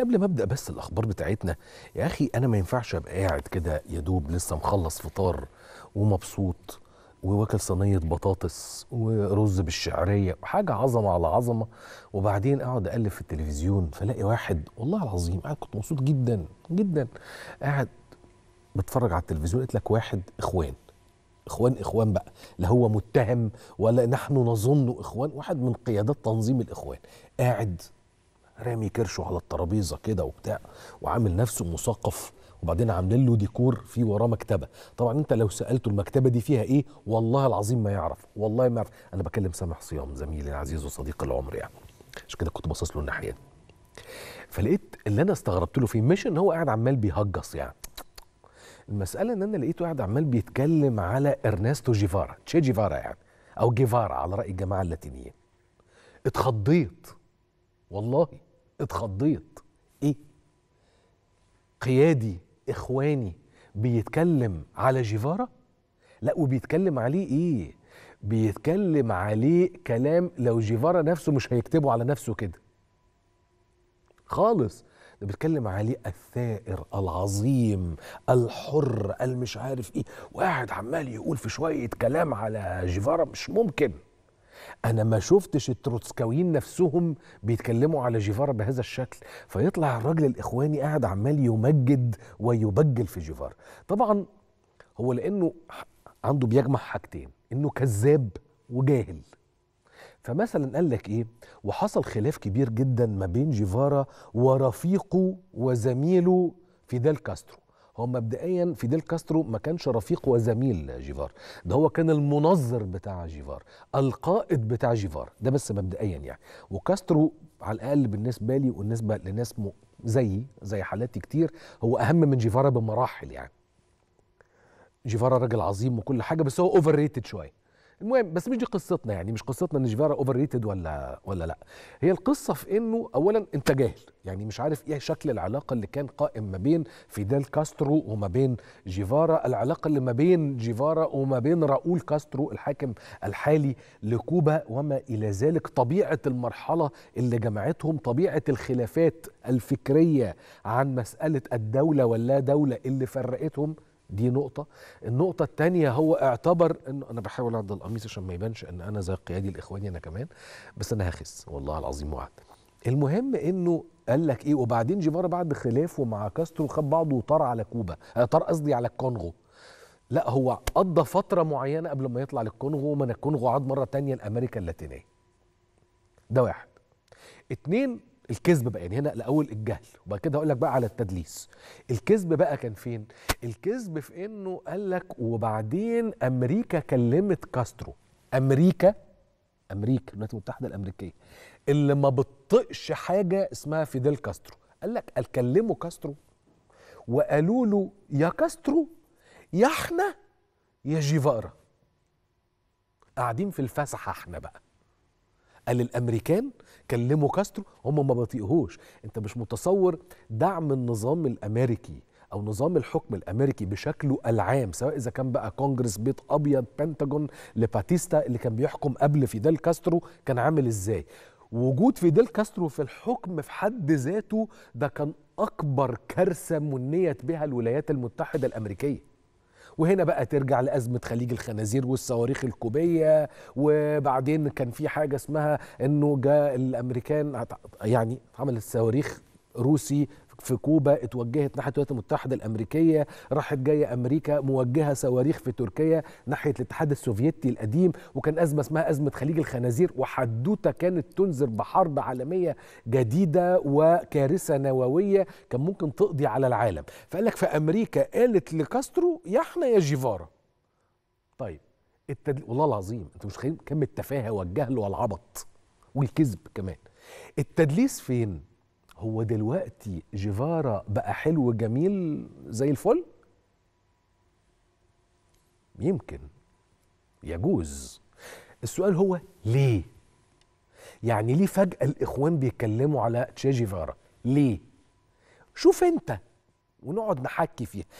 قبل ما ابدا بس الاخبار بتاعتنا يا اخي انا ما ينفعش ابقى قاعد كده يا دوب لسه مخلص فطار ومبسوط وواكل صينيه بطاطس ورز بالشعريه وحاجه عظمه على عظمه وبعدين اقعد اقلب في التلفزيون فلاقي واحد والله العظيم انا كنت مبسوط جدا جدا قاعد بتفرج على التلفزيون قلت لك واحد اخوان اخوان اخوان بقى لا هو متهم ولا نحن نظن اخوان واحد من قيادات تنظيم الاخوان قاعد رامي كرشه على الترابيزه كده وبتاع وعامل نفسه مثقف وبعدين عاملين له ديكور في وراه مكتبه طبعا انت لو سالته المكتبه دي فيها ايه والله العظيم ما يعرف والله ما يعرف انا بكلم سامح صيام زميلي العزيز وصديق العمر يعني عشان كده كنت باصص له الناحيه دي فلقيت اللي انا استغربت له فيه مش ان هو قاعد عمال بيهجص يعني المساله ان انا لقيته قاعد عمال بيتكلم على ارنستو جيفارا تشي جيفارا يعني او جيفارا على راي الجماعه اللاتينيين اتخضيت والله اتخضيت ايه قيادي اخواني بيتكلم على جيفارا لا وبيتكلم عليه ايه بيتكلم عليه كلام لو جيفارا نفسه مش هيكتبه على نفسه كده خالص ده بيتكلم عليه الثائر العظيم الحر المش عارف ايه واحد عمال يقول في شويه كلام على جيفارا مش ممكن انا ما شفتش التروتسكاويين نفسهم بيتكلموا على جيفارا بهذا الشكل فيطلع الراجل الاخواني قاعد عمال يمجد ويبجل في جيفارا طبعا هو لانه عنده بيجمع حاجتين انه كذاب وجاهل فمثلا قال لك ايه وحصل خلاف كبير جدا ما بين جيفارا ورفيقه وزميله فيدال كاسترو هو مبدئيا فيديل كاسترو ما كانش رفيق وزميل جيفار ده هو كان المنظر بتاع جيفار القائد بتاع جيفار ده بس مبدئيا يعني وكاسترو على الاقل بالنسبه لي وبالنسبه لناس زيي زي حالاتي كتير هو اهم من جيفارا بمراحل يعني جيفارا راجل عظيم وكل حاجه بس هو اوفر ريتد شويه المهم بس مش دي قصتنا يعني مش قصتنا ان جيفارا اوفر ريتد ولا ولا لا هي القصه في انه اولا انت جاهل يعني مش عارف ايه شكل العلاقه اللي كان قائم ما بين فيدال كاسترو وما بين جيفارا العلاقه اللي ما بين جيفارا وما بين راؤول كاسترو الحاكم الحالي لكوبا وما الى ذلك طبيعه المرحله اللي جمعتهم طبيعه الخلافات الفكريه عن مساله الدوله واللا دوله اللي فرقتهم دي نقطة النقطة الثانية هو اعتبر انه انا بحاول اعدل القميص عشان ما يبانش ان انا زي قيادي الاخواني انا كمان بس انا هخس والله العظيم وعد المهم انه قال لك ايه وبعدين جيفارا بعد خلافه مع كاسترو خد بعضه وطار على كوبا آه، طار قصدي على الكونغو لا هو قضى فترة معينة قبل ما يطلع للكونغو ومن الكونغو عاد مرة تانية لأمريكا اللاتينية ده واحد اتنين الكذب بقى يعني هنا الاول الجهل وبعد كده هقول لك بقى على التدليس الكذب بقى كان فين الكذب في انه قال لك وبعدين امريكا كلمت كاسترو امريكا امريكا الولايات المتحده الامريكيه اللي ما بتطقش حاجه اسمها فيديل كاسترو قال لك قال كلموا كاسترو وقالوا له يا كاسترو يا احنا يا جيفارا قاعدين في الفسحه احنا بقى قال الامريكان كلموا كاسترو هم ما بطيقهوش انت مش متصور دعم النظام الامريكي او نظام الحكم الامريكي بشكله العام سواء اذا كان بقى كونجرس بيت ابيض بنتاجون لباتيستا اللي كان بيحكم قبل فيدال كاسترو كان عامل ازاي وجود فيدال كاسترو في الحكم في حد ذاته ده كان اكبر كارثه منيت بها الولايات المتحده الامريكيه وهنا بقى ترجع لأزمة خليج الخنازير والصواريخ الكوبية وبعدين كان في حاجة اسمها أنه جاء الأمريكان يعني عمل الصواريخ روسي في كوبا اتوجهت ناحيه الولايات المتحده الامريكيه راحت جايه امريكا موجهه صواريخ في تركيا ناحيه الاتحاد السوفيتي القديم وكان ازمه اسمها ازمه خليج الخنازير وحدوته كانت تنذر بحرب عالميه جديده وكارثه نوويه كان ممكن تقضي على العالم فقال لك فامريكا قالت لكاسترو يا احنا يا جيفارا طيب التدل... والله العظيم انت مش خايف كم التفاهه والجهل والعبط والكذب كمان التدليس فين هو دلوقتي جيفارا بقى حلو جميل زي الفل يمكن يجوز السؤال هو ليه يعني ليه فجأة الإخوان بيتكلموا على تشي جيفارا ليه شوف أنت ونقعد نحكي فيها